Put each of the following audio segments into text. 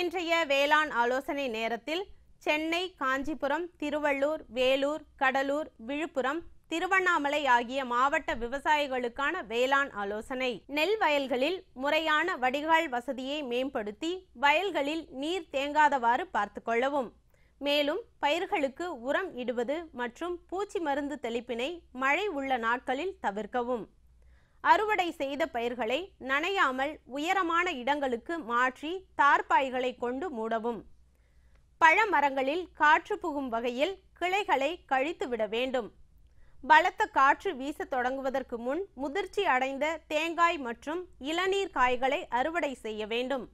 இன்றைய வேளாண் ஆலோசனை நேரத்தில் சென்னை காஞ்சிபுரம் திருவள்ளூர் வேலூர் கடலூர் விழுப்புரம் திருவண்ணாமலை ஆகிய மாவட்ட விவசாயிகளுக்கான வேளாண் ஆலோசனை நெல் வயல்களில் முறையான வடிகால் வசதியை மேம்படுத்தி வயல்களில் நீர் தேங்காதவாறு பார்த்து கொள்ளவும் மேலும் பயிர்களுக்கு உரம் இடுவது மற்றும் பூச்சி மருந்து தெளிப்பினை மழை உள்ள நாட்களில் தவிர்க்கவும் அறுவடை செய்த பயிர்களை நனையாமல் உயரமான இடங்களுக்கு மாற்றி தார்பாய்களை கொண்டு மூடவும் பழமரங்களில் காற்று புகும் வகையில் கிளைகளை கழித்துவிட வேண்டும் பலத்த காற்று வீச தொடங்குவதற்கு முன் முதிர்ச்சி அடைந்த தேங்காய் மற்றும் இளநீர் காய்களை அறுவடை செய்ய வேண்டும்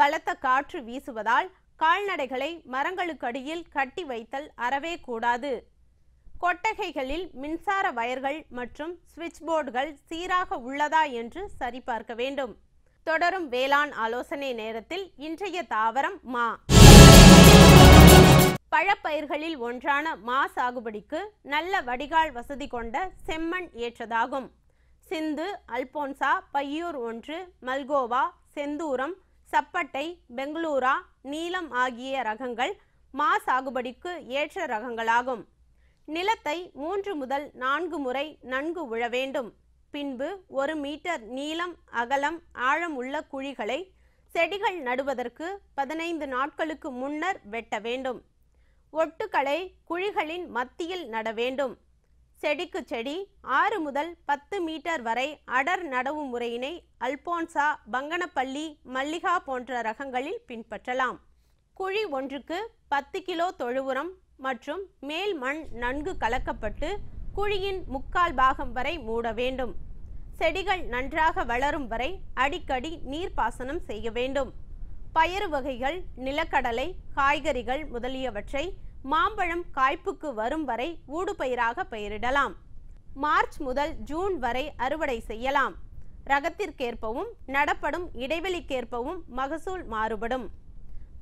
பலத்த காற்று வீசுவதால் கால்நடைகளை மரங்களுக்கடியில் கட்டி வைத்தல் அறவே கூடாது கொட்டகைகளில் மின்சார வயர்கள் மற்றும் சுவிட்ச் போர்டுகள் சீராக உள்ளதா என்று சரிபார்க்க வேண்டும் தொடரும் வேளாண் ஆலோசனை நேரத்தில் இன்றைய தாவரம் மா பழப்பயிர்களில் ஒன்றான மா சாகுபடிக்கு நல்ல வடிகால் வசதி கொண்ட செம்மண் ஏற்றதாகும் சிந்து அல்போன்சா பையூர் ஒன்று மல்கோவா செந்தூரம் சப்பட்டை பெங்களூரா நீலம் ஆகிய ரகங்கள் மா சாகுபடிக்கு ஏற்ற ரகங்களாகும் நிலத்தை மூன்று முதல் நான்கு முறை நன்கு உழ வேண்டும் பின்பு ஒரு மீட்டர் நீளம் அகலம் ஆழம் உள்ள குழிகளை செடிகள் நடுவதற்கு பதினைந்து நாட்களுக்கு முன்னர் வெட்ட வேண்டும் ஒட்டுக்களை குழிகளின் மத்தியில் நட வேண்டும் செடிக்கு செடி ஆறு முதல் பத்து மீட்டர் வரை அடர் நடவு முறையினை அல்போன்சா பங்கனப்பள்ளி மல்லிகா போன்ற ரகங்களில் பின்பற்றலாம் குழி ஒன்றுக்கு பத்து கிலோ தொழுவுரம் மற்றும் மேல் மண் நன்கு கலக்கப்பட்டு குழியின் முக்கால் பாகம் வரை மூட வேண்டும் செடிகள் நன்றாக வளரும் வரை அடிக்கடி நீர் பாசனம் செய்ய வேண்டும் பயறு வகைகள் நிலக்கடலை காய்கறிகள் முதலியவற்றை மாம்பழம் காய்ப்புக்கு வரும் வரை ஊடுபயிராக பயிரிடலாம் மார்ச் முதல் ஜூன் வரை அறுவடை செய்யலாம் ரகத்திற்கேற்பவும் நடப்படும் இடைவெளிக்கேற்பவும் மகசூல் மாறுபடும்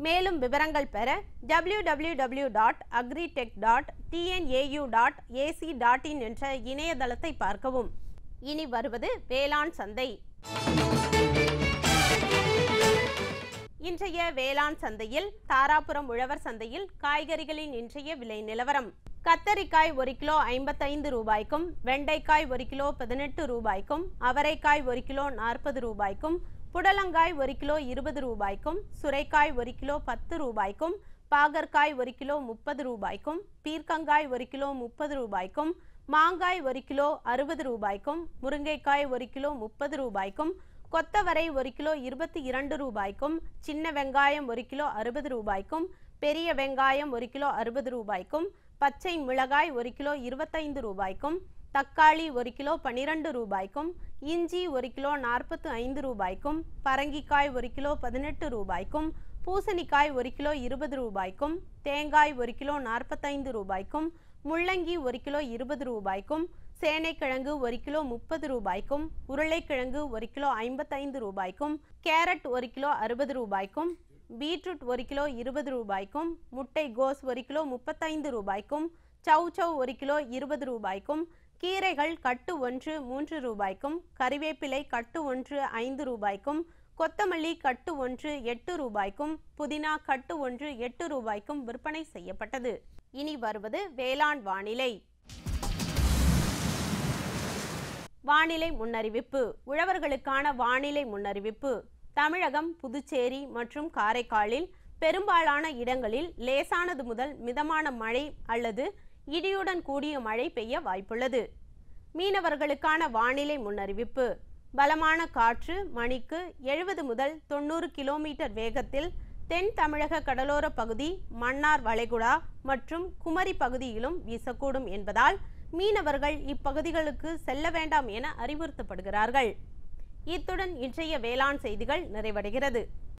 மேலும் விவரங்கள் பெற W W dot agritech dot dot AC dot in என்ற இணையதளத்தை பார்க்கவும் இனி வருவது வேளாண் சந்தை இன்றைய வேளாண் சந்தையில் தாராபுரம் உழவர் சந்தையில் காய்கறிகளின் இன்றைய விலை நிலவரம் கத்தரிக்காய் ஒரு கிலோ ஐம்பத்தைந்து ரூபாய்க்கும் வெண்டைக்காய் ஒரு கிலோ பதினெட்டு ரூபாய்க்கும் அவரைக்காய் ஒரு கிலோ நாற்பது ரூபாய்க்கும் புடலங்காய் ஒரு கிலோ இருபது ரூபாய்க்கும் சுரைக்காய் ஒரு கிலோ பத்து ரூபாய்க்கும் பாகற்காய் ஒரு கிலோ முப்பது ரூபாய்க்கும் பீர்க்கங்காய் ஒரு கிலோ முப்பது ரூபாய்க்கும் மாங்காய் ஒரு கிலோ அறுபது ரூபாய்க்கும் முருங்கைக்காய் ஒரு கிலோ முப்பது ரூபாய்க்கும் கொத்தவரை ஒரு கிலோ இருபத்தி இரண்டு ரூபாய்க்கும் சின்ன வெங்காயம் ஒரு கிலோ அறுபது ரூபாய்க்கும் பெரிய வெங்காயம் ஒரு கிலோ அறுபது ரூபாய்க்கும் பச்சை மிளகாய் ஒரு கிலோ இருபத்தைந்து ரூபாய்க்கும் தக்காளி ஒரு கிலோ பன்னிரண்டு ரூபாய்க்கும் இஞ்சி ஒரு கிலோ நாற்பத்து ஐந்து ரூபாய்க்கும் பரங்கிக்காய் ஒரு கிலோ பதினெட்டு ரூபாய்க்கும் பூசணிக்காய் ஒரு கிலோ இருபது ரூபாய்க்கும் தேங்காய் ஒரு கிலோ நாற்பத்தைந்து ரூபாய்க்கும் முள்ளங்கி ஒரு கிலோ இருபது ரூபாய்க்கும் சேனைக்கிழங்கு ஒரு கிலோ முப்பது ரூபாய்க்கும் உருளைக்கிழங்கு ஒரு கிலோ ஐம்பத்தைந்து ரூபாய்க்கும் கேரட் ஒரு கிலோ அறுபது ரூபாய்க்கும் பீட்ரூட் ஒரு கிலோ இருபது ரூபாய்க்கும் முட்டை கோஸ் ஒரு கிலோ முப்பத்தைந்து ரூபாய்க்கும் சவ் சவ் ஒரு கிலோ இருபது ரூபாய்க்கும் கீரைகள் கட்டு ஒன்று மூன்று ரூபாய்க்கும் கறிவேப்பிலை கட்டு ஒன்று ஐந்து ரூபாய்க்கும் கொத்தமல்லி கட்டு ஒன்று எட்டு ரூபாய்க்கும் புதினா கட்டு ஒன்று எட்டு ரூபாய்க்கும் விற்பனை செய்யப்பட்டது இனி வருவது வேளாண் வானிலை வானிலை முன்னறிவிப்பு உழவர்களுக்கான வானிலை முன்னறிவிப்பு தமிழகம் புதுச்சேரி மற்றும் காரைக்காலில் பெரும்பாலான இடங்களில் லேசானது முதல் மிதமான மழை அல்லது இடியுடன் கூடிய மழை பெய்ய வாய்ப்புள்ளது மீனவர்களுக்கான வானிலை முன்னறிவிப்பு பலமான காற்று மணிக்கு எழுபது முதல் தொண்ணூறு கிலோமீட்டர் வேகத்தில் தென் தமிழக கடலோர பகுதி மன்னார் வளைகுடா மற்றும் குமரி பகுதியிலும் வீசக்கூடும் என்பதால் மீனவர்கள் இப்பகுதிகளுக்கு செல்ல வேண்டாம் என அறிவுறுத்தப்படுகிறார்கள் இத்துடன் இன்றைய வேளாண் செய்திகள் நிறைவடைகிறது